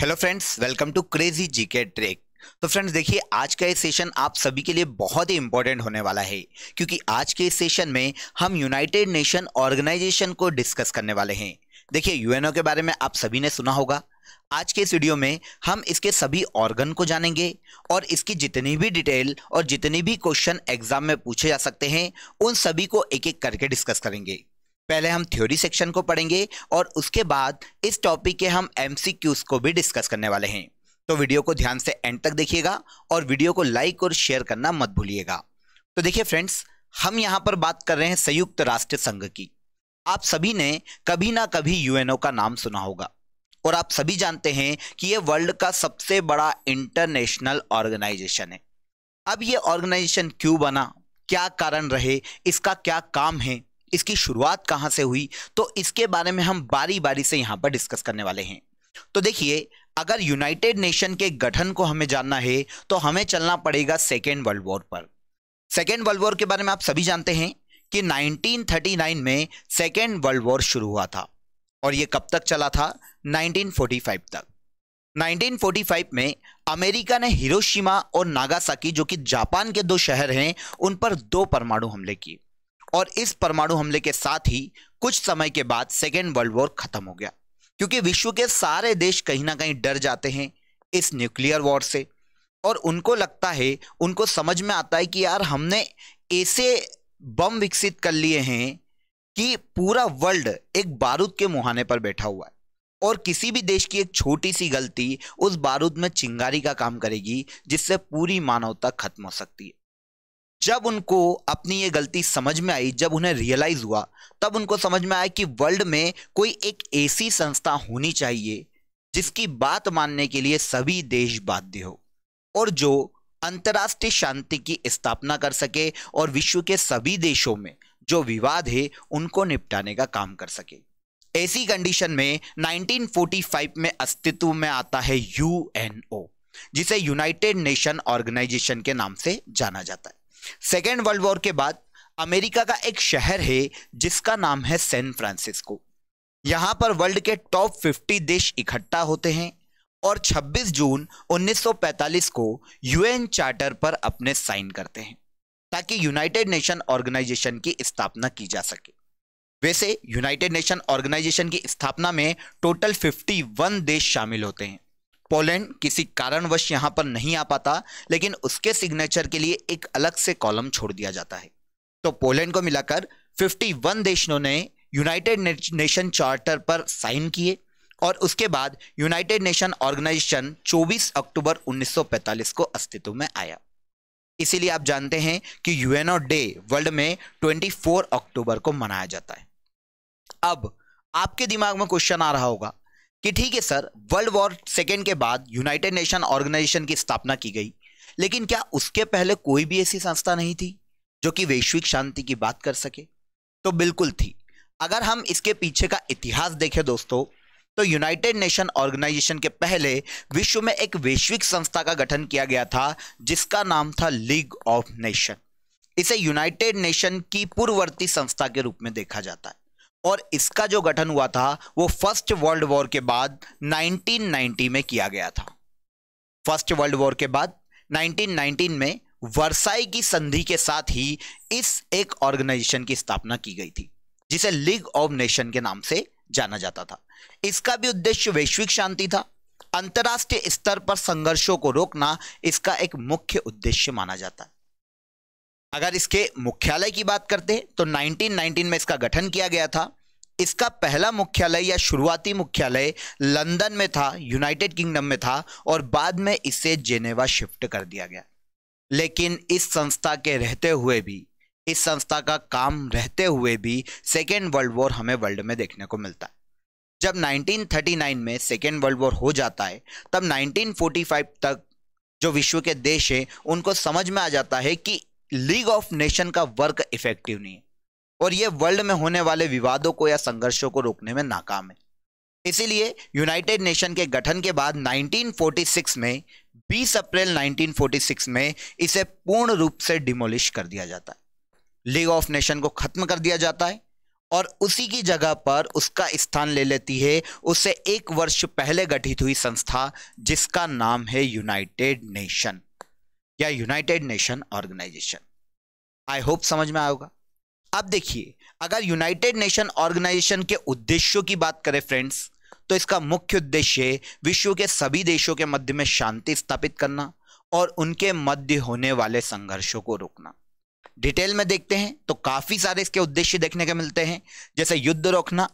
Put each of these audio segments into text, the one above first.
hello friends welcome to crazy GK trek तो friends देखिए आज का ये सेशन आप सभी के लिए बहुत ही इंपॉर्टेंट होने वाला है क्योंकि आज के इस सेशन में हम यूनाइटेड नेशन ऑर्गेनाइजेशन को डिस्कस करने वाले हैं देखिए यूएनओ के बारे में आप सभी ने सुना होगा आज के इस वीडियो में हम इसके सभी ऑर्गन को जानेंगे और इसकी जितनी भी डिटेल और जितनी भी क्वेश्चन एग्जाम में पूछे जा सकते हैं उन सभी को एक एक करके डिस्कस करेंगे पहले हम थ्योरी सेक्शन को पढ़ेंगे और उसके बाद इस टॉपिक के हम एम को भी डिस्कस करने वाले हैं तो वीडियो को ध्यान से एंड तक देखिएगा और वीडियो को लाइक और शेयर करना मत भूलिएगा तो देखिए फ्रेंड्स हम यहाँ पर बात कर रहे हैं संयुक्त राष्ट्र संघ की आप सभी ने कभी ना कभी यूएनओ का नाम सुना होगा और आप सभी जानते हैं कि ये वर्ल्ड का सबसे बड़ा इंटरनेशनल ऑर्गेनाइजेशन है अब ये ऑर्गेनाइजेशन क्यों बना क्या कारण रहे इसका क्या काम है इसकी शुरुआत कहाँ से हुई तो इसके बारे में हम बारी बारी से यहाँ पर डिस्कस करने वाले हैं तो देखिए अगर यूनाइटेड नेशन के गठन को हमें जानना है तो हमें चलना पड़ेगा सेकेंड वर्ल्ड वॉर पर सेकेंड वर्ल्ड वॉर के बारे में आप सभी जानते हैं कि 1939 में सेकेंड वर्ल्ड वॉर शुरू हुआ था और ये कब तक चला था 1945 तक 1945 में अमेरिका ने हिरोशिमा और नागासाकी जो कि जापान के दो शहर हैं उन पर दो परमाणु हमले किए और इस परमाणु हमले के साथ ही कुछ समय के बाद सेकेंड वर्ल्ड वॉर खत्म हो गया क्योंकि विश्व के सारे देश कहीं ना कहीं डर जाते हैं इस न्यूक्लियर वॉर से और उनको लगता है उनको समझ में आता है कि यार हमने ऐसे बम विकसित कर लिए हैं कि पूरा वर्ल्ड एक बारूद के मुहाने पर बैठा हुआ है और किसी भी देश की एक छोटी सी गलती उस बारूद में चिंगारी का काम करेगी जिससे पूरी मानवता खत्म हो सकती है जब उनको अपनी ये गलती समझ में आई जब उन्हें रियलाइज हुआ तब उनको समझ में आया कि वर्ल्ड में कोई एक ऐसी संस्था होनी चाहिए जिसकी बात मानने के लिए सभी देश बाध्य हो और जो अंतर्राष्ट्रीय शांति की स्थापना कर सके और विश्व के सभी देशों में जो विवाद है उनको निपटाने का काम कर सके ऐसी कंडीशन में 1945 में अस्तित्व में आता है यूएनओ जिसे यूनाइटेड नेशन ऑर्गेनाइजेशन के नाम से जाना जाता है सेकेंड वर्ल्ड वॉर के बाद अमेरिका का एक शहर है जिसका नाम है सैन फ्रांसिस्को यहाँ पर वर्ल्ड के टॉप 50 देश इकट्ठा होते हैं और 26 जून 1945 को यूएन चार्टर पर अपने साइन करते हैं ताकि यूनाइटेड नेशन ऑर्गेनाइजेशन की स्थापना की जा सके वैसे यूनाइटेड नेशन ऑर्गेनाइजेशन की स्थापना में टोटल 51 देश शामिल होते हैं पोलैंड किसी कारणवश यहाँ पर नहीं आ पाता लेकिन उसके सिग्नेचर के लिए एक अलग से कॉलम छोड़ दिया जाता है तो पोलैंड को मिलाकर 51 देशों ने यूनाइटेड नेशन चार्टर पर साइन किए और उसके बाद यूनाइटेड नेशन ऑर्गेनाइजेशन 24 अक्टूबर 1945 को अस्तित्व में आया इसीलिए आप जानते हैं कि यूएनओ डे वर्ल्ड में 24 अक्टूबर को मनाया जाता है अब आपके दिमाग में क्वेश्चन आ रहा होगा कि ठीक है सर वर्ल्ड वॉर सेकेंड के बाद यूनाइटेड नेशन ऑर्गेनाइजेशन की स्थापना की गई लेकिन क्या उसके पहले कोई भी ऐसी संस्था नहीं थी जो कि वैश्विक शांति की बात कर सके तो बिल्कुल थी अगर हम इसके पीछे का इतिहास देखें दोस्तों तो यूनाइटेड नेशन ऑर्गेनाइजेशन के पहले विश्व में एक वैश्विक संस्था का गठन किया गया था जिसका नाम था लीग ऑफ नेशन इसे यूनाइटेड नेशन की पूर्ववर्ती संस्था के रूप में देखा जाता है और इसका जो गठन हुआ था वो फर्स्ट वर्ल्ड वॉर के बाद 1990 में किया गया था फर्स्ट वर्ल्ड वॉर के बाद 1919 में वर्साई की संधि के साथ ही इस एक ऑर्गेनाइजेशन की स्थापना की गई थी जिसे लीग ऑफ नेशन के नाम से जाना जाता था इसका भी उद्देश्य वैश्विक शांति था अंतर्राष्ट्रीय स्तर पर संघर्षों को रोकना इसका एक मुख्य उद्देश्य माना जाता है अगर इसके मुख्यालय की बात करते हैं तो 1919 में इसका गठन किया गया था इसका पहला मुख्यालय या शुरुआती मुख्यालय लंदन में था यूनाइटेड किंगडम में था और बाद में इसे जेनेवा शिफ्ट कर दिया गया लेकिन इस संस्था के रहते हुए भी इस संस्था का काम रहते हुए भी सेकेंड वर्ल्ड वॉर हमें वर्ल्ड में देखने को मिलता है जब 1939 में सेकेंड वर्ल्ड वॉर हो जाता है तब 1945 तक जो विश्व के देश हैं उनको समझ में आ जाता है कि लीग ऑफ नेशन का वर्क इफेक्टिव नहीं है और ये वर्ल्ड में होने वाले विवादों को या संघर्षों को रोकने में नाकाम है इसीलिए यूनाइटेड नेशन के गठन के बाद 1946 में 20 अप्रैल 1946 में इसे पूर्ण रूप से डिमोलिश कर दिया जाता है लीग ऑफ नेशन को खत्म कर दिया जाता है और उसी की जगह पर उसका स्थान ले लेती है उससे एक वर्ष पहले गठित हुई संस्था जिसका नाम है यूनाइटेड नेशन या United Nation Organization I hope समझ में आएगा अब देखिए अगर यूनाइटेड नेशन ऑर्गेनाइजेशन के उद्देश्यों की बात करें फ्रेंड्स तो इसका मुख्य उद्देश्य विश्व के सभी देशों के मध्य में शांति स्थापित करना और उनके मध्य होने वाले संघर्षों को रोकना डिटेल में देखते हैं तो काफी सारे इसके उद्देश्य देखने के मिलते हैं जैसे युद्ध रोकना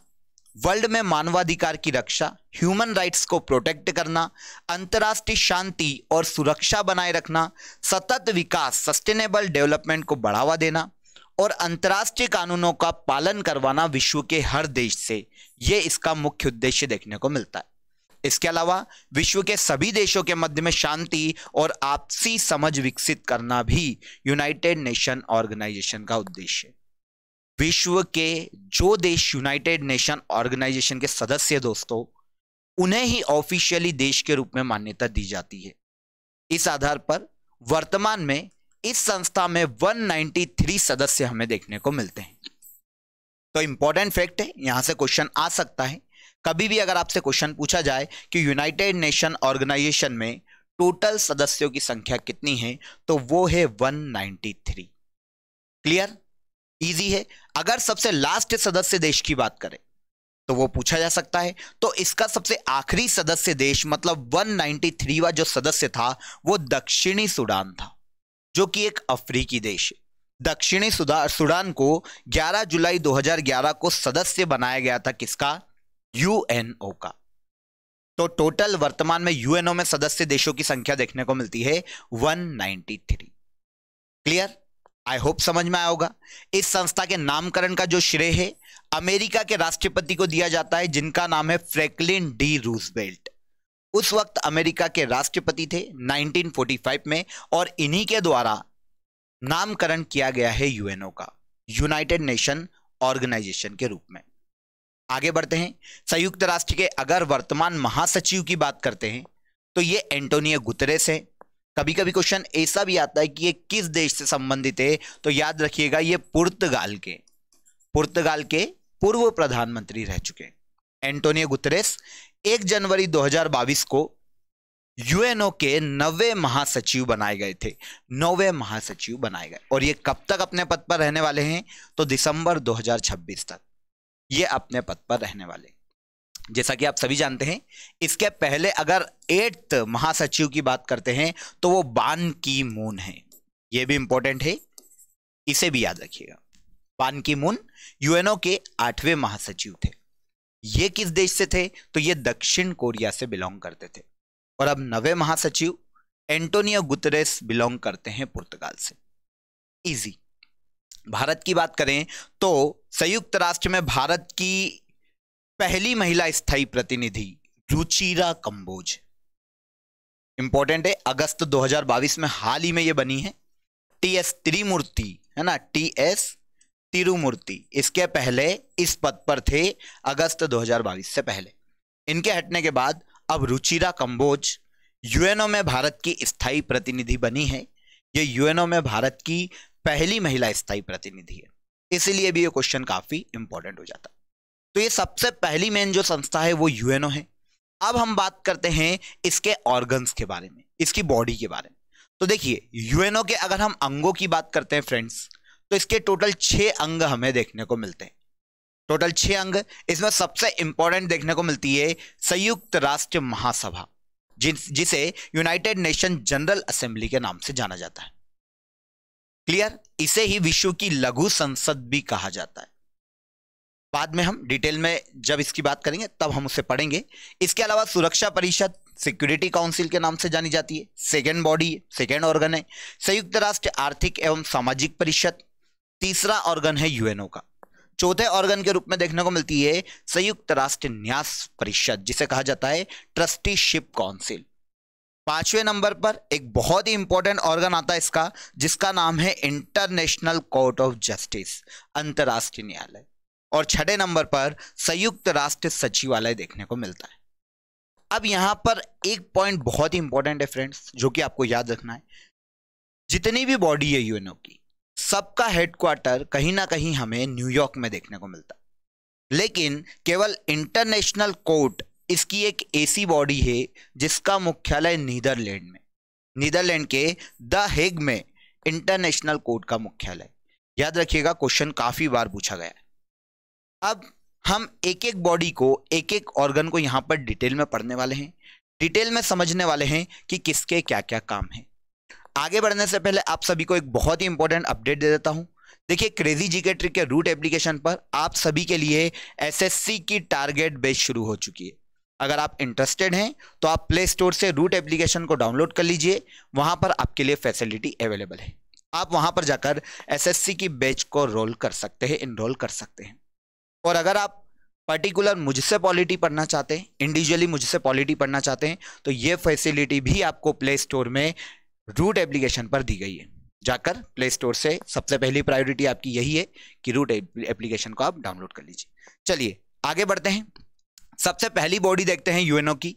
वर्ल्ड में मानवाधिकार की रक्षा ह्यूमन राइट्स को प्रोटेक्ट करना अंतर्राष्ट्रीय शांति और सुरक्षा बनाए रखना सतत विकास सस्टेनेबल डेवलपमेंट को बढ़ावा देना और अंतर्राष्ट्रीय कानूनों का पालन करवाना विश्व के हर देश से ये इसका मुख्य उद्देश्य देखने को मिलता है इसके अलावा विश्व के सभी देशों के मध्य में शांति और आपसी समझ विकसित करना भी यूनाइटेड नेशन ऑर्गेनाइजेशन का उद्देश्य है विश्व के जो देश यूनाइटेड नेशन ऑर्गेनाइजेशन के सदस्य दोस्तों उन्हें ही ऑफिशियली देश के रूप में मान्यता दी जाती है इस आधार पर वर्तमान में इस संस्था में 193 सदस्य हमें देखने को मिलते हैं तो इंपॉर्टेंट फैक्ट है यहां से क्वेश्चन आ सकता है कभी भी अगर आपसे क्वेश्चन पूछा जाए कि यूनाइटेड नेशन ऑर्गेनाइजेशन में टोटल सदस्यों की संख्या कितनी है तो वो है 193 क्लियर इजी है अगर सबसे लास्ट सदस्य देश की बात करें तो वो पूछा जा सकता है तो इसका सबसे आखिरी सदस्य देश मतलब 193वां जो सदस्य था वो दक्षिणी सूडान था जो कि एक अफ्रीकी देश है दक्षिणी सूडान को 11 जुलाई 2011 को सदस्य बनाया गया था किसका यूएनओ का तो टोटल वर्तमान में यूएनओ में सदस्य देशों की संख्या देखने को मिलती है 193 क्लियर आई होप समझ में आया होगा इस संस्था के नामकरण का जो श्रेय है अमेरिका के राष्ट्रपति को दिया जाता है जिनका नाम है फ्रैंकलिन डी रूजवेल्ट उस वक्त अमेरिका के राष्ट्रपति थे 1945 में और इन्हीं के द्वारा नामकरण किया गया है यूएनओ का यूनाइटेड नेशन ऑर्गेनाइजेशन के रूप में आगे बढ़ते हैं संयुक्त राष्ट्र के अगर वर्तमान महासचिव की बात करते हैं तो ये एंटोनियो गुतरेस हैं कभी कभी क्वेश्चन ऐसा भी आता है कि ये किस देश से संबंधित है तो याद रखिएगा ये पुर्तगाल के पुर्तगाल के पूर्व प्रधानमंत्री रह चुके एंटोनियो गुतरेस एक जनवरी दो को यूएनओ के नवे महासचिव बनाए गए थे नौवे महासचिव बनाए गए और ये कब तक अपने पद पर रहने वाले हैं तो दिसंबर 2026 तक ये अपने पद पर रहने वाले हैं जैसा कि आप सभी जानते हैं इसके पहले अगर एट्थ महासचिव की बात करते हैं तो वो बान की मून है ये भी इंपॉर्टेंट है इसे भी याद रखिएगा बान की मून यूएनओ के आठवें महासचिव थे ये किस देश से थे तो ये दक्षिण कोरिया से बिलोंग करते थे और अब नवे महासचिव एंटोनियो गुतरेस बिलोंग करते हैं पुर्तगाल से इजी भारत की बात करें तो संयुक्त राष्ट्र में भारत की पहली महिला स्थायी प्रतिनिधि रुचिरा कंबोज इंपॉर्टेंट है अगस्त 2022 में हाल ही में ये बनी है टी एस त्रिमूर्ति है ना टी एस तिरुमूर्ति इसके पहले इस पद पर थे अगस्त 2022 से पहले इनके हटने के बाद अब रुचिरा कंबोज यूएनओ में भारत की स्थायी प्रतिनिधि बनी है ये यूएनओ में भारत की पहली महिला स्थायी प्रतिनिधि है इसलिए भी ये क्वेश्चन काफी इंपॉर्टेंट हो जाता तो ये सबसे पहली मेन जो संस्था है वो यूएनओ है अब हम बात करते हैं इसके ऑर्गन्स के बारे में इसकी बॉडी के बारे में तो देखिए यूएनओ के अगर हम अंगों की बात करते हैं फ्रेंड्स तो इसके टोटल छः अंग हमें देखने को मिलते हैं टोटल छः अंग इसमें सबसे इंपॉर्टेंट देखने को मिलती है संयुक्त राष्ट्र महासभा जिस जिसे यूनाइटेड नेशन जनरल असेंबली के नाम से जाना जाता है क्लियर इसे ही विश्व की लघु संसद भी कहा जाता है बाद में हम डिटेल में जब इसकी बात करेंगे तब हम उसे पढ़ेंगे इसके अलावा सुरक्षा परिषद सिक्योरिटी काउंसिल के नाम से जानी जाती है सेकेंड बॉडी सेकेंड ऑर्गन है संयुक्त राष्ट्र आर्थिक एवं सामाजिक परिषद तीसरा ऑर्गन है यूएनओ का चौथे ऑर्गन के रूप में देखने को मिलती है संयुक्त राष्ट्र न्यास परिषद जिसे कहा जाता है ट्रस्टीशिप काउंसिल पांचवें नंबर पर एक बहुत ही इंपॉर्टेंट ऑर्गन आता है इसका जिसका नाम है इंटरनेशनल कोर्ट ऑफ जस्टिस अंतर्राष्ट्रीय न्यायालय और छठे नंबर पर संयुक्त राष्ट्र सचिवालय देखने को मिलता है अब यहां पर एक पॉइंट बहुत ही इंपॉर्टेंट है फ्रेंड्स जो कि आपको याद रखना है जितनी भी बॉडी है यूएनओ की सबका हेडक्वार्टर कहीं ना कहीं हमें न्यूयॉर्क में देखने को मिलता है लेकिन केवल इंटरनेशनल कोर्ट इसकी एक ऐसी बॉडी है जिसका मुख्यालय नीदरलैंड में नीदरलैंड के द हेग में इंटरनेशनल कोर्ट का मुख्यालय याद रखिएगा क्वेश्चन काफ़ी बार पूछा गया है अब हम एक एक बॉडी को एक एक ऑर्गन को यहाँ पर डिटेल में पढ़ने वाले हैं डिटेल में समझने वाले हैं कि किसके क्या क्या काम हैं आगे बढ़ने से पहले आप सभी को एक बहुत ही इंपॉर्टेंट अपडेट दे देता हूँ देखिए क्रेजी जीके ट्रिक के रूट एप्लीकेशन पर आप सभी के लिए एसएससी की टारगेट बेच शुरू हो चुकी है अगर आप इंटरेस्टेड हैं तो आप प्ले स्टोर से रूट एप्लीकेशन को डाउनलोड कर लीजिए वहाँ पर आपके लिए फैसिलिटी अवेलेबल है आप वहाँ पर जाकर एसएससी की बैच को रोल कर सकते हैं इनरोल कर सकते हैं और अगर आप पर्टिकुलर मुझसे पॉलिटी पढ़ना चाहते हैं इंडिविजुअली मुझसे पॉलिटी पढ़ना चाहते हैं तो ये फैसिलिटी भी आपको प्ले स्टोर में रूट एप्लीकेशन पर दी गई है जाकर प्ले स्टोर से सबसे पहली प्रायोरिटी आपकी यही है कि रूट एप्लीकेशन को आप डाउनलोड कर लीजिए चलिए आगे बढ़ते हैं सबसे पहली बॉडी देखते हैं यूएनओ की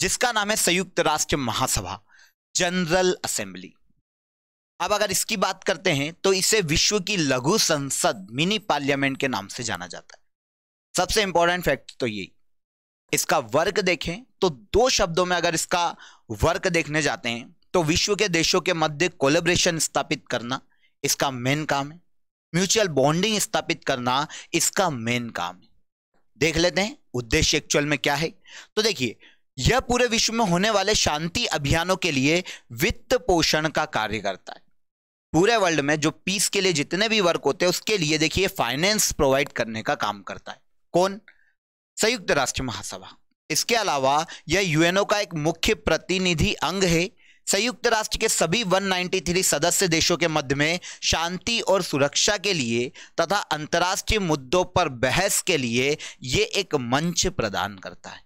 जिसका नाम है संयुक्त राष्ट्र महासभा जनरल असेंबली अब अगर इसकी बात करते हैं तो इसे विश्व की लघु संसद मिनी पार्लियामेंट के नाम से जाना जाता है सबसे इंपॉर्टेंट फैक्ट तो यही इसका वर्क देखें तो दो शब्दों में अगर इसका वर्क देखने जाते हैं तो विश्व के देशों के मध्य कोलेब्रेशन स्थापित करना इसका मेन काम है म्यूचुअल बॉन्डिंग स्थापित करना इसका मेन काम है देख लेते हैं उद्देश्य एक्चुअल में क्या है तो देखिए यह पूरे विश्व में होने वाले शांति अभियानों के लिए वित्त पोषण का कार्य करता है पूरे वर्ल्ड में जो पीस के लिए जितने भी वर्क होते हैं उसके लिए देखिए फाइनेंस प्रोवाइड करने का काम करता है कौन संयुक्त राष्ट्र महासभा इसके अलावा यह यूएनओ का एक मुख्य प्रतिनिधि अंग है संयुक्त राष्ट्र के सभी 193 सदस्य देशों के मध्य में शांति और सुरक्षा के लिए तथा अंतर्राष्ट्रीय मुद्दों पर बहस के लिए ये एक मंच प्रदान करता है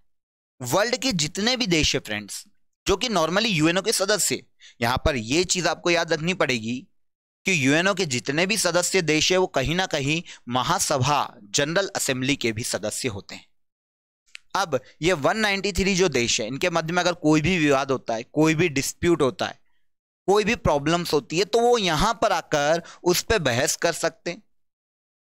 वर्ल्ड के जितने भी देश है फ्रेंड्स जो कि नॉर्मली यूएनओ के सदस्य यहां पर यह चीज आपको याद रखनी पड़ेगी कि यूएनओ के जितने भी सदस्य देश है वो कहीं ना कहीं महासभा जनरल असेंबली के भी सदस्य होते हैं अब ये 193 जो देश है इनके मध्य में अगर कोई भी विवाद होता है कोई भी डिस्प्यूट होता है कोई भी प्रॉब्लम्स होती है तो वो यहां पर आकर उस पर बहस कर सकते हैं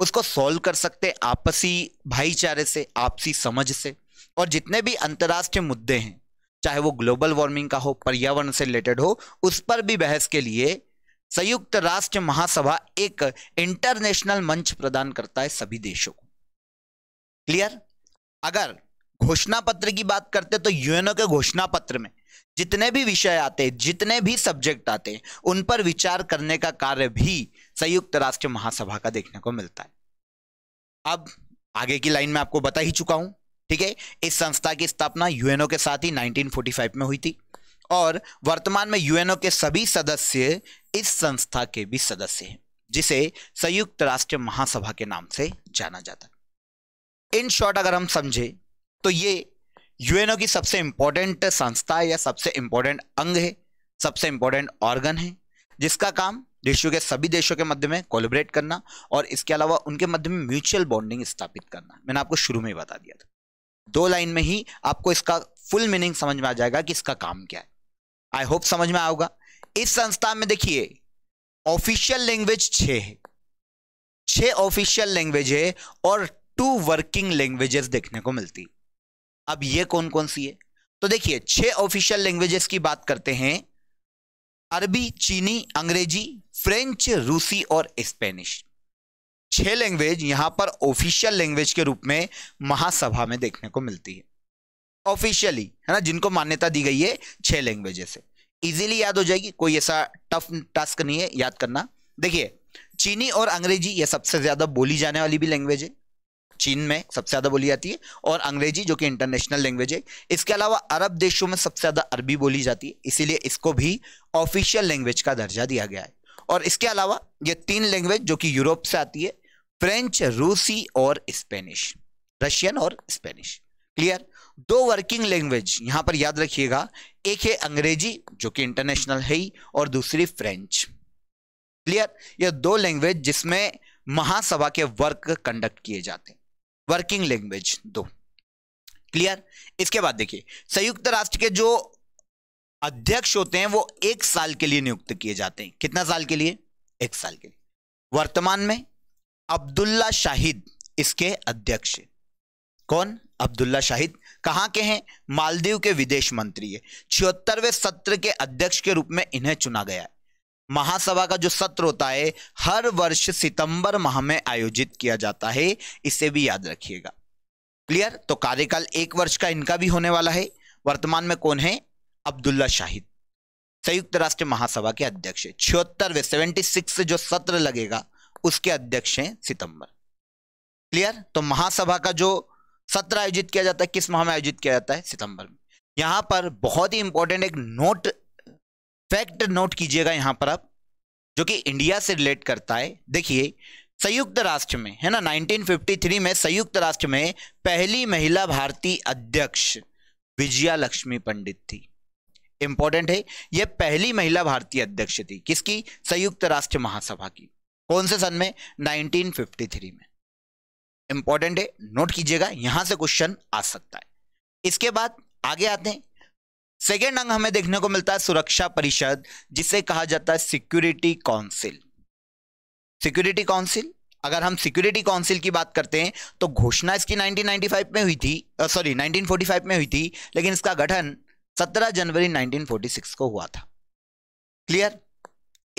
उसको सॉल्व कर सकते आपसी भाईचारे से आपसी समझ से और जितने भी अंतर्राष्ट्रीय मुद्दे हैं चाहे वो ग्लोबल वार्मिंग का हो पर्यावरण से रिलेटेड हो उस पर भी बहस के लिए संयुक्त राष्ट्र महासभा एक इंटरनेशनल मंच प्रदान करता है सभी देशों को क्लियर अगर घोषणा पत्र की बात करते तो यूएनओ के घोषणा पत्र में जितने भी विषय आते हैं जितने भी सब्जेक्ट आते हैं उन पर विचार करने का कार्य भी संयुक्त राष्ट्र महासभा का देखने को मिलता है अब आगे की लाइन में आपको बता ही चुका हूं ठीक है इस संस्था की स्थापना यूएनओ के साथ ही 1945 में हुई थी और वर्तमान में यूएनओ के सभी सदस्य इस संस्था के भी सदस्य हैं जिसे संयुक्त राष्ट्र महासभा के नाम से जाना जाता है इन शॉर्ट अगर हम समझे तो ये यूएनओ की सबसे इंपॉर्टेंट संस्था या सबसे इंपॉर्टेंट अंग है सबसे इंपॉर्टेंट ऑर्गन है जिसका काम विश्व के सभी देशों के मध्य में कोलिब्रेट करना और इसके अलावा उनके मध्य में म्यूचुअल बॉन्डिंग स्थापित करना मैंने आपको शुरू में ही बता दिया था दो लाइन में ही आपको इसका फुल मीनिंग समझ में आ जाएगा कि इसका काम क्या है आई होप समझ में आओगा इस संस्था में देखिए ऑफिशियल लैंग्वेज छ है छ ऑफिशियल लैंग्वेज है और टू वर्किंग लैंग्वेजेस देखने को मिलती अब ये कौन कौन सी है तो देखिए छह ऑफिशियल लैंग्वेजेस की बात करते हैं अरबी चीनी अंग्रेजी फ्रेंच रूसी और स्पेनिश छह लैंग्वेज यहां पर ऑफिशियल लैंग्वेज के रूप में महासभा में देखने को मिलती है ऑफिशियली है ना जिनको मान्यता दी गई है छह लैंग्वेजेस से इजीली याद हो जाएगी कोई ऐसा टफ टास्क नहीं है याद करना देखिए चीनी और अंग्रेजी ये सबसे ज्यादा बोली जाने वाली भी लैंग्वेज है चीन में सबसे ज्यादा बोली जाती है और अंग्रेजी जो कि इंटरनेशनल लैंग्वेज है इसके अलावा अरब देशों में सबसे ज्यादा अरबी बोली जाती है इसीलिए इसको भी ऑफिशियल लैंग्वेज का दर्जा दिया गया है और इसके अलावा ये तीन लैंग्वेज जो कि यूरोप से आती है फ्रेंच रूसी और स्पेनिश रशियन और स्पेनिश क्लियर दो वर्किंग लैंग्वेज यहां पर याद रखिएगा एक है अंग्रेजी जो कि इंटरनेशनल है ही और दूसरी फ्रेंच क्लियर यह दो लैंग्वेज जिसमें महासभा के वर्क कंडक्ट किए जाते हैं वर्किंग लैंग्वेज दो क्लियर इसके बाद देखिए संयुक्त राष्ट्र के जो अध्यक्ष होते हैं वो एक साल के लिए नियुक्त किए जाते हैं कितना साल के लिए एक साल के लिए वर्तमान में अब्दुल्ला शाहिद इसके अध्यक्ष कौन अब्दुल्ला शाहिद कहाँ के हैं मालदीव के विदेश मंत्री है छिहत्तरवें सत्र के अध्यक्ष के रूप में इन्हें चुना गया है महासभा का जो सत्र होता है हर वर्ष सितंबर माह में आयोजित किया जाता है इसे भी याद रखिएगा क्लियर तो कार्यकाल एक वर्ष का इनका भी होने वाला है वर्तमान में कौन है अब्दुल्ला शाहिद संयुक्त राष्ट्र महासभा के अध्यक्ष है छिहत्तरवे सेवेंटी सिक्स से जो सत्र लगेगा उसके अध्यक्ष हैं सितंबर क्लियर तो महासभा का जो सत्र आयोजित किया जाता है किस माह में आयोजित किया जाता है सितंबर में यहां पर बहुत ही इंपॉर्टेंट एक नोट फैक्ट नोट कीजिएगा यहां पर आप जो कि इंडिया से रिलेट करता है देखिए संयुक्त राष्ट्र में है ना 1953 में संयुक्त राष्ट्र में पहली महिला भारतीय अध्यक्ष विजया लक्ष्मी पंडित थी इंपॉर्टेंट है यह पहली महिला भारतीय अध्यक्ष थी किसकी संयुक्त राष्ट्र महासभा की कौन से सन में 1953 में इंपॉर्टेंट है नोट कीजिएगा यहां से क्वेश्चन आ सकता है इसके बाद आगे आते हैं सेकेंड अंग हमें देखने को मिलता है सुरक्षा परिषद जिसे कहा जाता है सिक्योरिटी काउंसिल सिक्योरिटी काउंसिल अगर हम सिक्योरिटी काउंसिल की बात करते हैं तो घोषणा इसकी 1995 में हुई थी सॉरी 1945 में हुई थी लेकिन इसका गठन 17 जनवरी 1946 को हुआ था क्लियर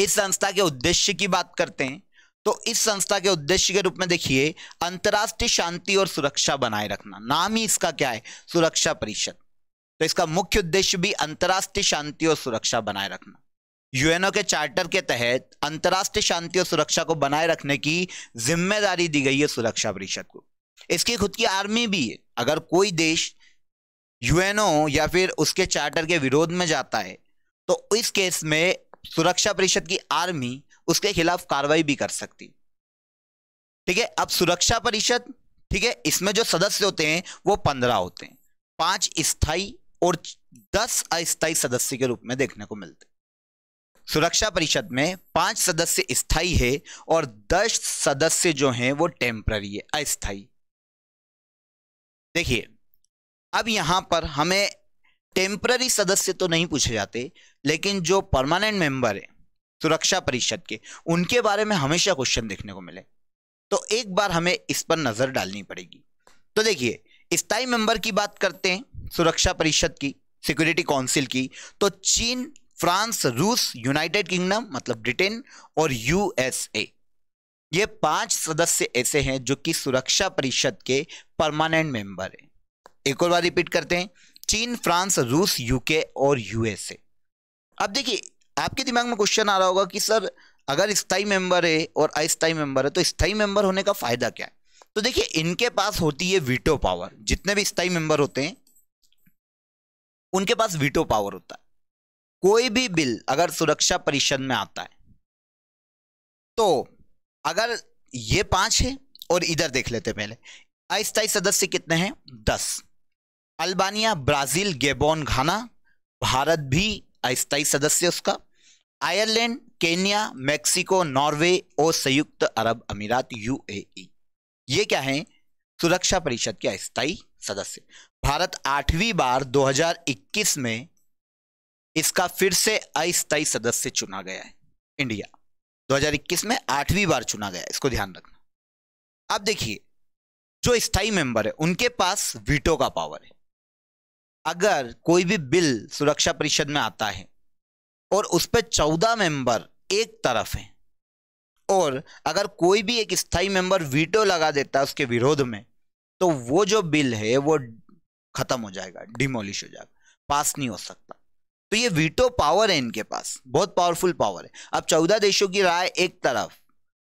इस संस्था के उद्देश्य की बात करते हैं तो इस संस्था के उद्देश्य के रूप में देखिए अंतर्राष्ट्रीय शांति और सुरक्षा बनाए रखना नाम ही इसका क्या है सुरक्षा परिषद तो इसका मुख्य उद्देश्य भी अंतर्राष्ट्रीय शांति और सुरक्षा बनाए रखना यूएनओ के चार्टर के तहत अंतर्राष्ट्रीय शांति और सुरक्षा को बनाए रखने की जिम्मेदारी दी गई है सुरक्षा परिषद को इसकी खुद की आर्मी भी है अगर कोई देश यूएनओ या फिर उसके चार्टर के विरोध में जाता है तो इस केस में सुरक्षा परिषद की आर्मी उसके खिलाफ कार्रवाई भी कर सकती ठीक है अब सुरक्षा परिषद ठीक है इसमें जो सदस्य होते हैं वो पंद्रह होते हैं पांच स्थायी और दस अस्थायी सदस्य के रूप में देखने को मिलते सुरक्षा परिषद में पांच सदस्य स्थायी है और दस सदस्य जो हैं वो टेम्पररी है अस्थायी देखिए अब यहां पर हमें टेम्पररी सदस्य तो नहीं पूछे जाते लेकिन जो परमानेंट मेंबर है सुरक्षा परिषद के उनके बारे में हमेशा क्वेश्चन देखने को मिले तो एक बार हमें इस पर नज़र डालनी पड़ेगी तो देखिए स्थाई मेंबर की बात करते हैं सुरक्षा परिषद की सिक्योरिटी काउंसिल की तो चीन फ्रांस रूस यूनाइटेड किंगडम मतलब ब्रिटेन और यूएसए ये पांच सदस्य ऐसे हैं जो कि सुरक्षा परिषद के परमानेंट मेंबर हैं एक और बार रिपीट करते हैं चीन फ्रांस रूस यूके और यूएसए अब देखिए आपके दिमाग में क्वेश्चन आ रहा होगा कि सर अगर स्थाई मेंबर है और अस्थाई मेंबर है तो स्थाई मेंबर होने का फायदा क्या है तो देखिए इनके पास होती है वीटो पावर जितने भी स्थाई मेंबर होते हैं उनके पास वीटो पावर होता है कोई भी बिल अगर सुरक्षा परिषद में आता है तो अगर ये पांच है और इधर देख लेते पहले अस्थाई सदस्य कितने हैं दस Albania Brazil Gabon Ghana Bharat भी अस्थायी सदस्य उसका आयरलैंड केन्या मेक्सिको नॉर्वे और संयुक्त अरब अमीरात यूएई ये क्या है सुरक्षा परिषद के अस्थायी सदस्य भारत आठवीं बार 2021 में इसका फिर से अस्थायी सदस्य चुना गया है इंडिया 2021 में आठवीं बार चुना गया इसको ध्यान रखना अब देखिए जो स्थायी मेंबर है उनके पास वीटो का पावर है अगर कोई भी बिल सुरक्षा परिषद में आता है और उस पर चौदह मेंबर एक तरफ हैं और अगर कोई भी एक स्थायी मेंबर वीटो लगा देता है उसके विरोध में तो वो जो बिल है वो खत्म हो जाएगा डिमोलिश हो जाएगा पास नहीं हो सकता तो ये वीटो पावर है इनके पास बहुत पावरफुल पावर है अब चौदह देशों की राय एक तरफ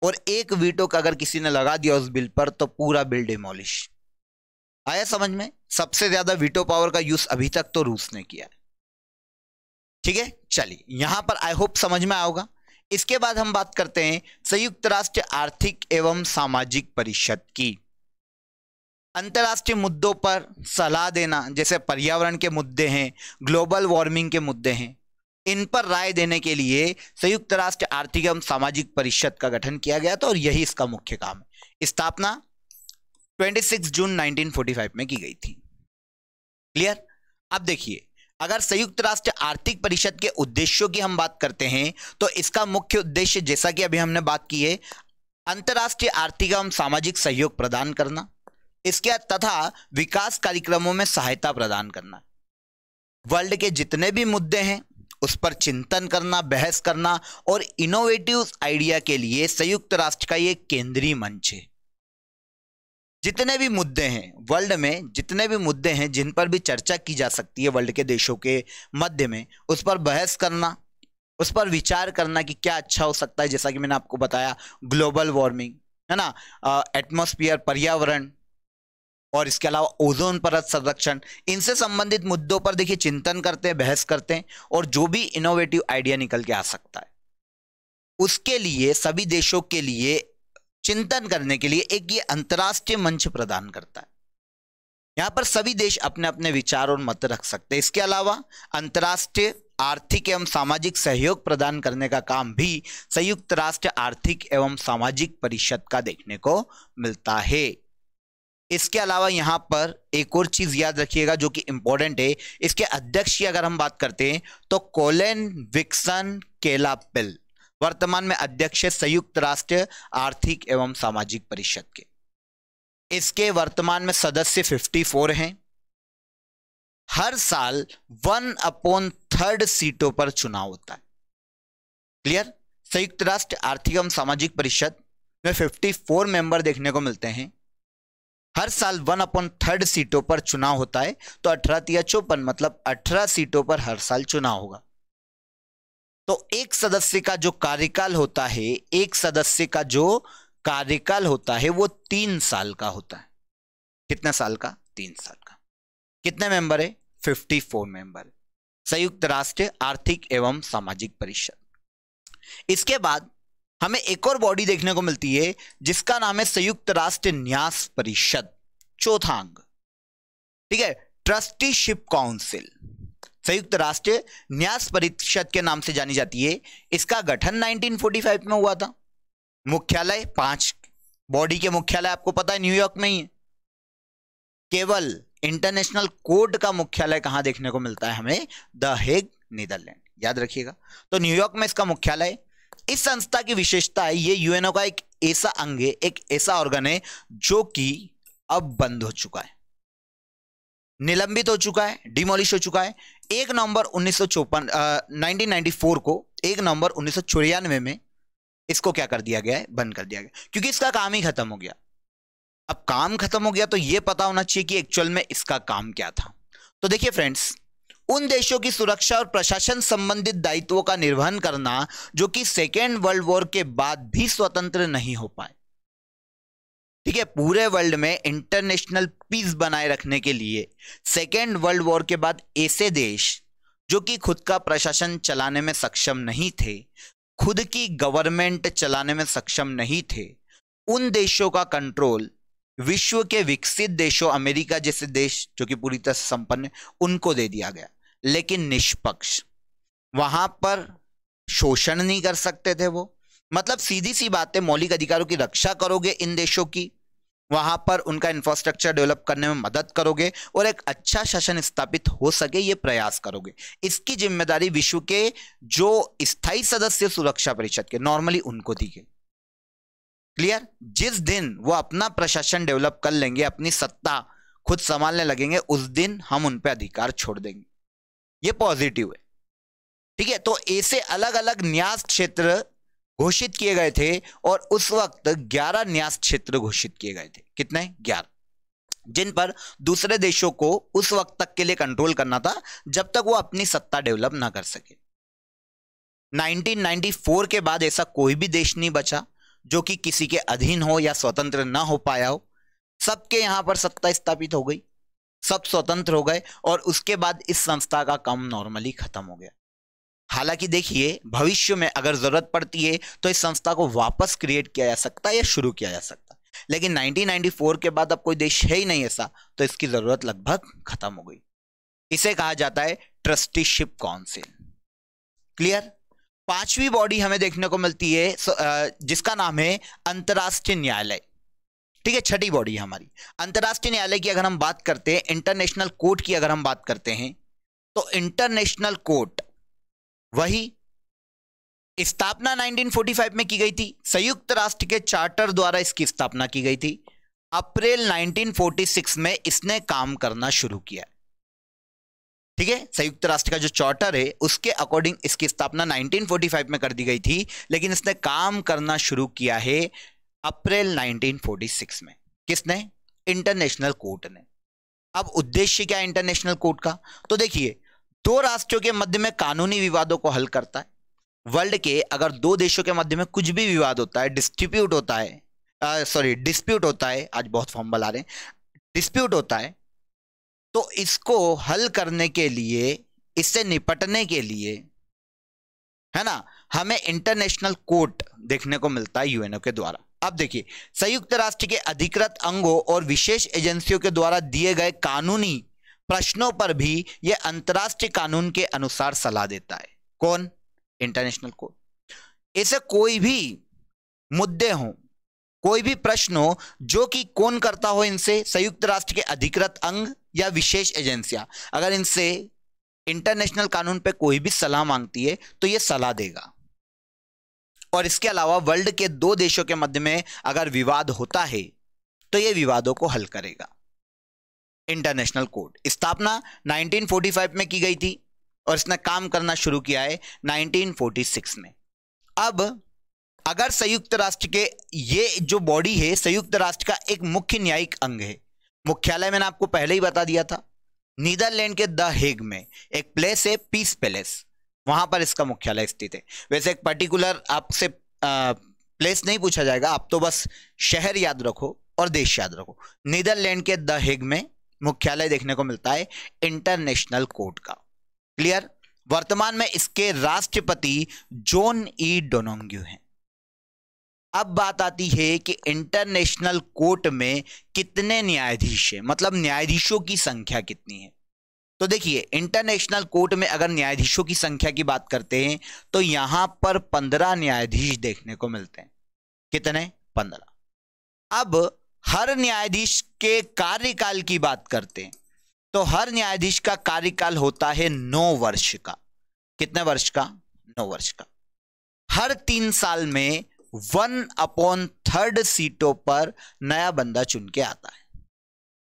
और एक वीटो का अगर किसी ने लगा दिया उस बिल पर तो पूरा बिल डिमोलिश आया समझ में सबसे ज्यादा वीटो पावर का यूज अभी तक तो रूस ने किया है ठीक है चलिए यहां पर आई होप समझ में आओगा इसके बाद हम बात करते हैं संयुक्त राष्ट्र आर्थिक एवं सामाजिक परिषद की अंतर्राष्ट्रीय मुद्दों पर सलाह देना जैसे पर्यावरण के मुद्दे हैं ग्लोबल वार्मिंग के मुद्दे हैं इन पर राय देने के लिए संयुक्त राष्ट्र आर्थिक एवं सामाजिक परिषद का गठन किया गया था और यही इसका मुख्य काम है स्थापना 26 जून 1945 में की गई थी क्लियर अब देखिए अगर संयुक्त राष्ट्र आर्थिक परिषद के उद्देश्यों की हम बात करते हैं तो इसका मुख्य उद्देश्य जैसा कि अभी हमने बात की है अंतर्राष्ट्रीय आर्थिक एवं सामाजिक सहयोग प्रदान करना इसके तथा विकास कार्यक्रमों में सहायता प्रदान करना वर्ल्ड के जितने भी मुद्दे हैं उस पर चिंतन करना बहस करना और इनोवेटिव आइडिया के लिए संयुक्त राष्ट्र का ये केंद्रीय मंच है जितने भी मुद्दे हैं वर्ल्ड में जितने भी मुद्दे हैं जिन पर भी चर्चा की जा सकती है वर्ल्ड के देशों के मध्य में उस पर बहस करना उस पर विचार करना कि क्या अच्छा हो सकता है जैसा कि मैंने आपको बताया ग्लोबल वार्मिंग है ना एटमोस्फियर पर्यावरण और इसके अलावा ओजोन परत संरक्षण इनसे संबंधित मुद्दों पर देखिए चिंतन करते हैं बहस करते हैं और जो भी इनोवेटिव आइडिया निकल के आ सकता है उसके लिए सभी देशों के लिए चिंतन करने के लिए एक ये अंतर्राष्ट्रीय मंच प्रदान करता है यहां पर सभी देश अपने अपने विचार और मत रख सकते हैं इसके अलावा अंतर्राष्ट्रीय आर्थिक एवं सामाजिक सहयोग प्रदान करने का काम भी संयुक्त राष्ट्र आर्थिक एवं सामाजिक परिषद का देखने को मिलता है इसके अलावा यहाँ पर एक और चीज़ याद रखिएगा जो कि इम्पोर्टेंट है इसके अध्यक्ष की अगर हम बात करते हैं तो कोलेन विक्सन केलापिल वर्तमान में अध्यक्ष संयुक्त राष्ट्र आर्थिक एवं सामाजिक परिषद के इसके वर्तमान में सदस्य 54 हैं हर साल वन अपॉन थर्ड सीटों पर चुनाव होता है क्लियर संयुक्त राष्ट्र आर्थिक एवं सामाजिक परिषद में 54 मेंबर देखने को मिलते हैं हर साल वन अपॉन थर्ड सीटों पर चुनाव होता है तो अठारह या चौपन मतलब अठारह सीटों पर हर साल चुनाव होगा तो एक सदस्य का जो कार्यकाल होता है एक सदस्य का जो कार्यकाल होता है वो तीन साल का होता है कितने साल का तीन साल का कितने मेंबर है फिफ्टी फोर मेंबर संयुक्त राष्ट्र आर्थिक एवं सामाजिक परिषद इसके बाद हमें एक और बॉडी देखने को मिलती है जिसका नाम है संयुक्त राष्ट्र न्यास परिषद चौथा अंग ठीक है ट्रस्टीशिप काउंसिल संयुक्त राष्ट्र न्यास परिषद के नाम से जानी जाती है इसका गठन 1945 में हुआ था मुख्यालय पांच बॉडी के मुख्यालय आपको पता है न्यूयॉर्क में ही है केवल इंटरनेशनल कोर्ट का मुख्यालय कहां देखने को मिलता है हमें द हेग नीदरलैंड याद रखिएगा तो न्यूयॉर्क में इसका मुख्यालय इस संस्था की विशेषता है ये यूएनओ का एक ऐसा अंग है एक ऐसा ऑर्गन है जो कि अब बंद हो चुका है निलंबित हो चुका है डिमोलिश हो चुका है एक नवंबर उन्नीस सौ चौपन को एक नवंबर उन्नीस में इसको क्या कर दिया गया है बंद कर दिया गया क्योंकि इसका काम ही खत्म हो गया अब काम खत्म हो गया तो यह पता होना चाहिए कि एक्चुअल में इसका काम क्या था तो देखिए फ्रेंड्स उन देशों की सुरक्षा और प्रशासन संबंधित दायित्वों का निर्वहन करना जो कि सेकेंड वर्ल्ड वॉर के बाद भी स्वतंत्र नहीं हो पाए ठीक है पूरे वर्ल्ड में इंटरनेशनल पीस बनाए रखने के लिए सेकेंड वर्ल्ड वॉर के बाद ऐसे देश जो कि खुद का प्रशासन चलाने में सक्षम नहीं थे खुद की गवर्नमेंट चलाने में सक्षम नहीं थे उन देशों का कंट्रोल विश्व के विकसित देशों अमेरिका जैसे देश जो कि पूरी तरह संपन्न उनको दे दिया गया लेकिन निष्पक्ष वहां पर शोषण नहीं कर सकते थे वो मतलब सीधी सी बात है मौलिक अधिकारों की रक्षा करोगे इन देशों की वहां पर उनका इंफ्रास्ट्रक्चर डेवलप करने में मदद करोगे और एक अच्छा शासन स्थापित हो सके ये प्रयास करोगे इसकी जिम्मेदारी विश्व के जो स्थायी सदस्य सुरक्षा परिषद के नॉर्मली उनको दी गई क्लियर जिस दिन वो अपना प्रशासन डेवलप कर लेंगे अपनी सत्ता खुद संभालने लगेंगे उस दिन हम उन पर अधिकार छोड़ देंगे ये पॉजिटिव है ठीक है तो ऐसे अलग अलग न्यास क्षेत्र घोषित किए गए थे और उस वक्त 11 न्यास क्षेत्र घोषित किए गए थे कितने 11 जिन पर दूसरे देशों को उस वक्त तक के लिए कंट्रोल करना था जब तक वो अपनी सत्ता डेवलप ना कर सके 1994 के बाद ऐसा कोई भी देश नहीं बचा जो कि किसी के अधीन हो या स्वतंत्र ना हो पाया हो सबके यहां पर सत्ता स्थापित हो गई सब स्वतंत्र हो गए और उसके बाद इस संस्था का काम नॉर्मली खत्म हो गया हालांकि देखिए भविष्य में अगर ज़रूरत पड़ती है तो इस संस्था को वापस क्रिएट किया जा सकता है या शुरू किया जा सकता है लेकिन 1994 के बाद अब कोई देश है ही नहीं ऐसा तो इसकी ज़रूरत लगभग खत्म हो गई इसे कहा जाता है ट्रस्टीशिप काउंसिल क्लियर पांचवी बॉडी हमें देखने को मिलती है जिसका नाम है अंतर्राष्ट्रीय न्यायालय ठीक है छठी बॉडी हमारी अंतर्राष्ट्रीय न्यायालय की अगर हम बात करते हैं इंटरनेशनल कोर्ट की अगर हम बात करते हैं तो इंटरनेशनल कोर्ट वही स्थापना 1945 में की गई थी संयुक्त राष्ट्र के चार्टर द्वारा इसकी स्थापना की गई थी अप्रैल 1946 में इसने काम करना शुरू किया ठीक है संयुक्त राष्ट्र का जो चार्टर है उसके अकॉर्डिंग इसकी स्थापना 1945 में कर दी गई थी लेकिन इसने काम करना शुरू किया है अप्रैल 1946 में किसने इंटरनेशनल कोर्ट ने अब उद्देश्य क्या इंटरनेशनल कोर्ट का तो देखिए दो राष्ट्रों के मध्य में कानूनी विवादों को हल करता है वर्ल्ड के अगर दो देशों के मध्य में कुछ भी विवाद होता है डिस्ट्रीब्यूट होता है सॉरी डिस्प्यूट होता है आज बहुत फॉर्म बला रहे हैं डिस्प्यूट होता है तो इसको हल करने के लिए इससे निपटने के लिए है ना हमें इंटरनेशनल कोर्ट देखने को मिलता है यूएनओ के द्वारा अब देखिए संयुक्त राष्ट्र के अधिकृत अंगों और विशेष एजेंसियों के द्वारा दिए गए कानूनी प्रश्नों पर भी यह अंतर्राष्ट्रीय कानून के अनुसार सलाह देता है कौन इंटरनेशनल कोर्ट ऐसे कोई भी मुद्दे हो कोई भी प्रश्न हो जो कि कौन करता हो इनसे संयुक्त राष्ट्र के अधिकृत अंग या विशेष एजेंसियां अगर इनसे इंटरनेशनल कानून पे कोई भी सलाह मांगती है तो यह सलाह देगा और इसके अलावा वर्ल्ड के दो देशों के मध्य में अगर विवाद होता है तो यह विवादों को हल करेगा इंटरनेशनल कोड स्थापना 1945 में की गई थी और इसने काम करना शुरू किया है 1946 में अब अगर संयुक्त राष्ट्र के ये जो बॉडी है संयुक्त राष्ट्र का एक मुख्य न्यायिक अंग है मुख्यालय मैंने आपको पहले ही बता दिया था नीदरलैंड के द हेग में एक प्लेस है पीस पैलेस वहां पर इसका मुख्यालय स्थित है वैसे एक पर्टिकुलर आपसे प्लेस नहीं पूछा जाएगा आप तो बस शहर याद रखो और देश याद रखो नीदरलैंड के द हेग में मुख्यालय देखने को मिलता है इंटरनेशनल कोर्ट का क्लियर वर्तमान में इसके राष्ट्रपति जोन ई डोनोंग्यू हैं अब बात आती है कि इंटरनेशनल कोर्ट में कितने न्यायाधीश हैं मतलब न्यायाधीशों की संख्या कितनी है तो देखिए इंटरनेशनल कोर्ट में अगर न्यायाधीशों की संख्या की बात करते हैं तो यहां पर पंद्रह न्यायाधीश देखने को मिलते हैं कितने पंद्रह अब हर न्यायाधीश के कार्यकाल की बात करते हैं तो हर न्यायाधीश का कार्यकाल होता है नौ वर्ष का कितने वर्ष का नौ वर्ष का हर तीन साल में वन अपॉन थर्ड सीटों पर नया बंदा चुन के आता है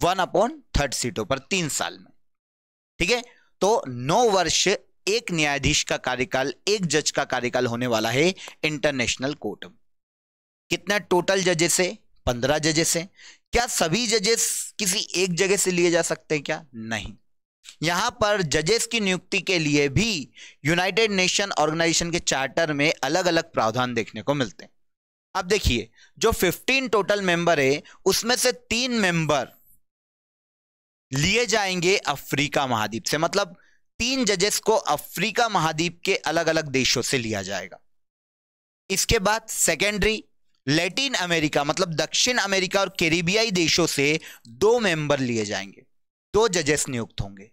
वन अपॉन थर्ड सीटों पर तीन साल में ठीक है तो नौ वर्ष एक न्यायाधीश का कार्यकाल एक जज का कार्यकाल होने वाला है इंटरनेशनल कोर्ट में कितना टोटल जजेस है पंद्रह जजेस हैं क्या सभी जजेस किसी एक जगह से लिए जा सकते हैं क्या नहीं यहां पर जजेस की नियुक्ति के लिए भी यूनाइटेड नेशन ऑर्गेनाइजेशन के चार्टर में अलग अलग प्रावधान देखने को मिलते हैं अब देखिए जो 15 टोटल मेंबर है उसमें से तीन मेंबर लिए जाएंगे अफ्रीका महाद्वीप से मतलब तीन जजेस को अफ्रीका महाद्वीप के अलग अलग देशों से लिया जाएगा इसके बाद सेकेंडरी लैटिन अमेरिका मतलब दक्षिण अमेरिका और कैरिबियाई देशों से दो मेंबर लिए जाएंगे दो जजेस नियुक्त होंगे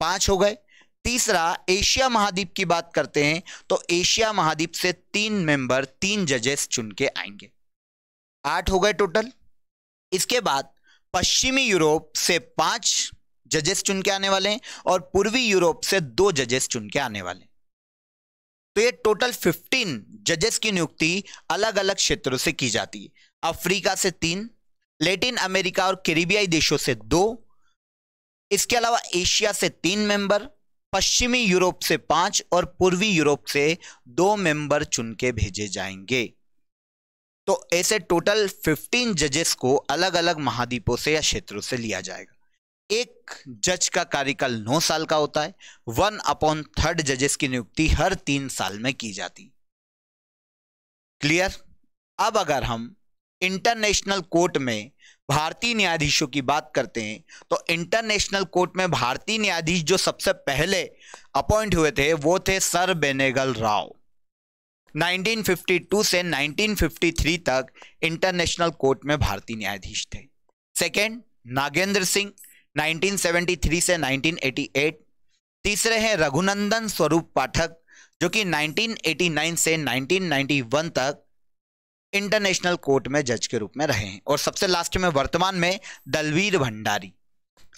पांच हो गए तीसरा एशिया महाद्वीप की बात करते हैं तो एशिया महाद्वीप से तीन मेंबर तीन जजेस चुन के आएंगे आठ हो गए टोटल इसके बाद पश्चिमी यूरोप से पांच जजेस चुन के आने वाले हैं और पूर्वी यूरोप से दो जजेस चुन के आने वाले हैं तो ये टोटल 15 जजेस की नियुक्ति अलग अलग क्षेत्रों से की जाती है अफ्रीका से तीन लेटिन अमेरिका और कैरिबियाई देशों से दो इसके अलावा एशिया से तीन मेंबर पश्चिमी यूरोप से पांच और पूर्वी यूरोप से दो मेंबर चुन के भेजे जाएंगे तो ऐसे टोटल 15 जजेस को अलग अलग महाद्वीपों से या क्षेत्रों से लिया जाएगा एक जज का कार्यकाल नौ साल का होता है वन अपॉन थर्ड जजेस की नियुक्ति हर तीन साल में की जाती क्लियर अब अगर हम इंटरनेशनल कोर्ट में भारतीय न्यायाधीशों की बात करते हैं तो इंटरनेशनल कोर्ट में भारतीय न्यायाधीश जो सबसे पहले अपॉइंट हुए थे वो थे सर बेनेगल राव 1952 से 1953 तक इंटरनेशनल कोर्ट में भारतीय न्यायाधीश थे सेकेंड नागेंद्र सिंह 1973 से 1988 तीसरे हैं रघुनंदन स्वरूप पाठक जो कि 1989 से 1991 तक इंटरनेशनल कोर्ट में जज के रूप में रहे हैं और सबसे लास्ट में वर्तमान में दलवीर भंडारी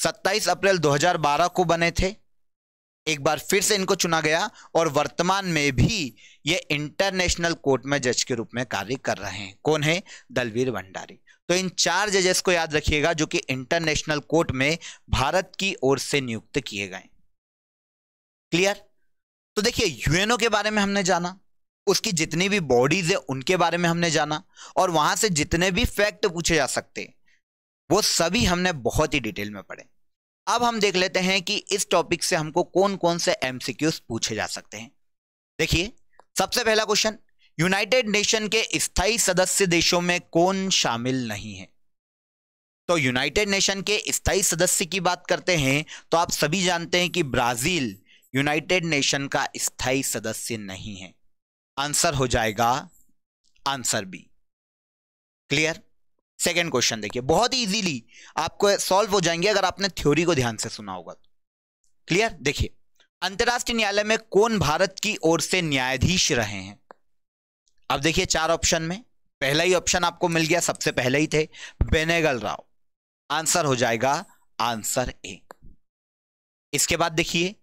27 अप्रैल 2012 को बने थे एक बार फिर से इनको चुना गया और वर्तमान में भी ये इंटरनेशनल कोर्ट में जज के रूप में कार्य कर रहे हैं कौन है दलवीर भंडारी तो इन चार जजेस को याद रखिएगा जो कि इंटरनेशनल कोर्ट में भारत की ओर से नियुक्त किए गए क्लियर तो देखिए यूएनओ के बारे में हमने जाना उसकी जितनी भी बॉडीज है उनके बारे में हमने जाना और वहां से जितने भी फैक्ट पूछे जा सकते वो सभी हमने बहुत ही डिटेल में पढ़े अब हम देख लेते हैं कि इस टॉपिक से हमको कौन कौन से एमसीक्यूज पूछे जा सकते हैं देखिए सबसे पहला क्वेश्चन यूनाइटेड नेशन के स्थायी सदस्य देशों में कौन शामिल नहीं है तो यूनाइटेड नेशन के स्थायी सदस्य की बात करते हैं तो आप सभी जानते हैं कि ब्राजील यूनाइटेड नेशन का स्थायी सदस्य नहीं है आंसर हो जाएगा answer B clear second question देखिए बहुत इजीली आपको सॉल्व हो जाएंगे अगर आपने थ्योरी को ध्यान से सुना होगा तो क्लियर देखिए अंतर्राष्ट्रीय न्यायालय में कौन भारत की ओर से न्यायाधीश रहे हैं अब देखिए चार ऑप्शन में पहला ही ऑप्शन आपको मिल गया सबसे पहले ही थे बेनेगल राव आंसर हो जाएगा आंसर ए इसके बाद देखिए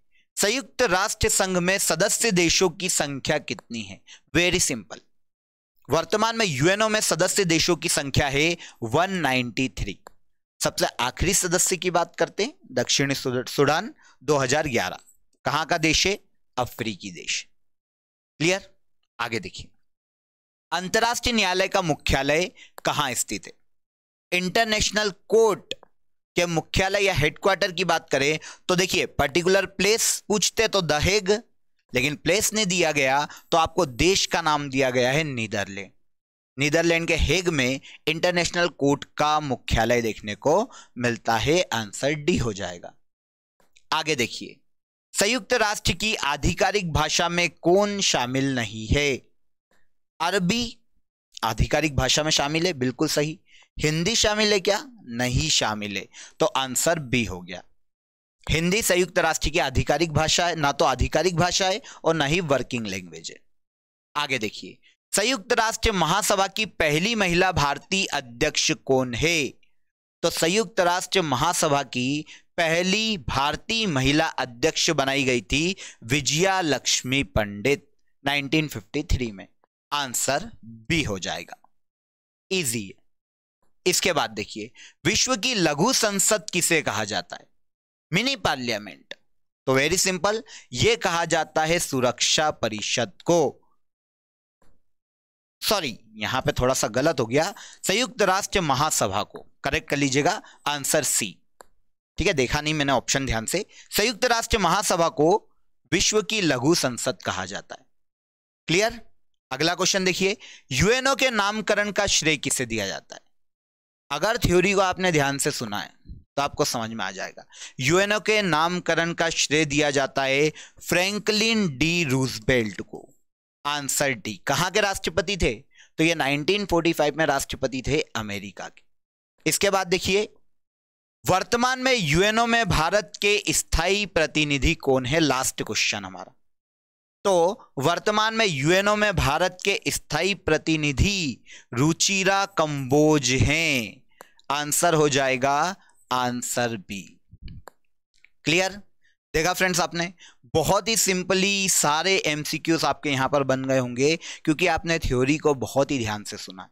संयुक्त राष्ट्र संघ में सदस्य देशों की संख्या कितनी है वेरी सिंपल वर्तमान में यूएनओ में सदस्य देशों की संख्या है 193 सबसे आखिरी सदस्य की बात करते हैं दक्षिणी सुडान 2011 कहां का देश है अफ्रीकी देश क्लियर आगे देखिए अंतर्राष्ट्रीय न्यायालय का मुख्यालय कहाँ स्थित है इंटरनेशनल कोर्ट के मुख्यालय या हेडक्वार्टर की बात करें तो देखिए पर्टिकुलर प्लेस पूछते तो दहेग लेकिन प्लेस नहीं दिया गया तो आपको देश का नाम दिया गया है नीदरलैंड नीदरलैंड के हेग में इंटरनेशनल कोर्ट का मुख्यालय देखने को मिलता है आंसर डी हो जाएगा आगे देखिए संयुक्त राष्ट्र की आधिकारिक भाषा में कौन शामिल नहीं है अरबी आधिकारिक भाषा में शामिल है बिल्कुल सही हिंदी शामिल है क्या नहीं शामिल है तो आंसर बी हो गया हिंदी संयुक्त राष्ट्र की आधिकारिक भाषा है ना तो आधिकारिक भाषा है और ना ही वर्किंग लैंग्वेज है आगे देखिए संयुक्त राष्ट्र महासभा की पहली महिला भारतीय अध्यक्ष कौन है तो संयुक्त राष्ट्र महासभा की पहली भारतीय महिला अध्यक्ष बनाई गई थी विजया लक्ष्मी पंडित 1953 में आंसर बी हो जाएगा इजी इसके बाद देखिए विश्व की लघु संसद किसे कहा जाता है मिनी पार्लियामेंट तो वेरी सिंपल यह कहा जाता है सुरक्षा परिषद को सॉरी यहां पे थोड़ा सा गलत हो गया संयुक्त राष्ट्र महासभा को करेक्ट कर लीजिएगा आंसर सी ठीक है देखा नहीं मैंने ऑप्शन ध्यान से संयुक्त राष्ट्र महासभा को विश्व की लघु संसद कहा जाता है क्लियर अगला क्वेश्चन देखिए यूएनओ के नामकरण का श्रेय किसे दिया जाता है अगर थ्योरी को आपने ध्यान से सुना है तो आपको समझ में आ जाएगा यूएनओ के नामकरण का श्रेय दिया जाता है फ्रैंकलिन डी रूजबेल्ट को आंसर डी कहां के राष्ट्रपति थे तो ये 1945 में राष्ट्रपति थे अमेरिका के इसके बाद देखिए वर्तमान में यूएनओ में भारत के स्थायी प्रतिनिधि कौन है लास्ट क्वेश्चन हमारा तो वर्तमान में यूएनओ में भारत के स्थायी प्रतिनिधि रुचिरा कंबोज हैं आंसर हो जाएगा आंसर बी क्लियर देखा फ्रेंड्स आपने बहुत ही सिंपली सारे एमसीक्यूज आपके यहां पर बन गए होंगे क्योंकि आपने थ्योरी को बहुत ही ध्यान से सुना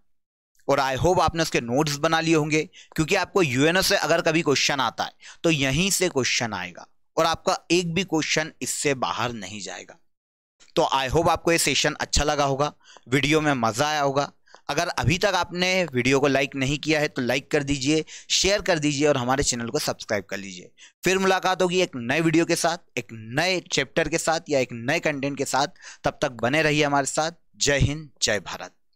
और आई होप आपने उसके नोट्स बना लिए होंगे क्योंकि आपको यूएनओ से अगर कभी क्वेश्चन आता है तो यहीं से क्वेश्चन आएगा और आपका एक भी क्वेश्चन इससे बाहर नहीं जाएगा तो आई होप आपको ये सेशन अच्छा लगा होगा वीडियो में मज़ा आया होगा अगर अभी तक आपने वीडियो को लाइक नहीं किया है तो लाइक कर दीजिए शेयर कर दीजिए और हमारे चैनल को सब्सक्राइब कर लीजिए फिर मुलाकात होगी एक नए वीडियो के साथ एक नए चैप्टर के साथ या एक नए कंटेंट के साथ तब तक बने रहिए हमारे साथ जय हिंद जय भारत